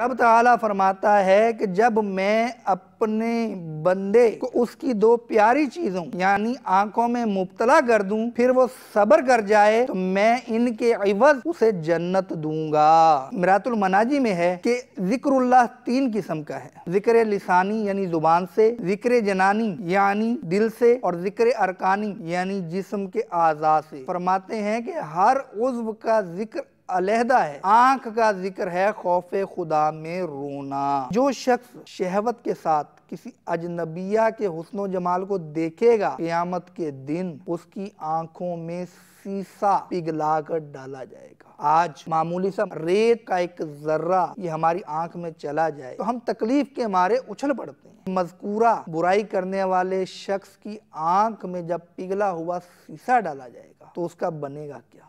रब तआला फरमाता है कि जब मैं अपने बंदे को उसकी दो प्यारी चीज़ों यानी आंखों में मुबतला कर दूं फिर वो सब्र कर जाए तो मैं इनके अवज उसे जन्नत दूंगा मरातुल मनाजी में है कि जिक्रुल्लाह तीन किस्म का है जिक्र लिसानी यानी जुबान से जिक्र जनानी यानी दिल से और जिक्र अरकानी यानी जिसम के आजाद से फरमाते हैं कि हर उज्व का जिक्र अलहदा है आंख का जिक्र है खौफ खुदा में रोना जो शख्स शहवत के साथ किसी अजनबिया के हसन जमाल को देखेगा क्यामत के दिन उसकी आंखों में सीसा पिघला कर डाला जाएगा आज मामूली सा रेत का एक जर्रा ये हमारी आंख में चला जाए तो हम तकलीफ के मारे उछल पड़ते हैं मजकूरा बुराई करने वाले शख्स की आंख में जब पिघला हुआ सीसा डाला जाएगा तो उसका बनेगा क्या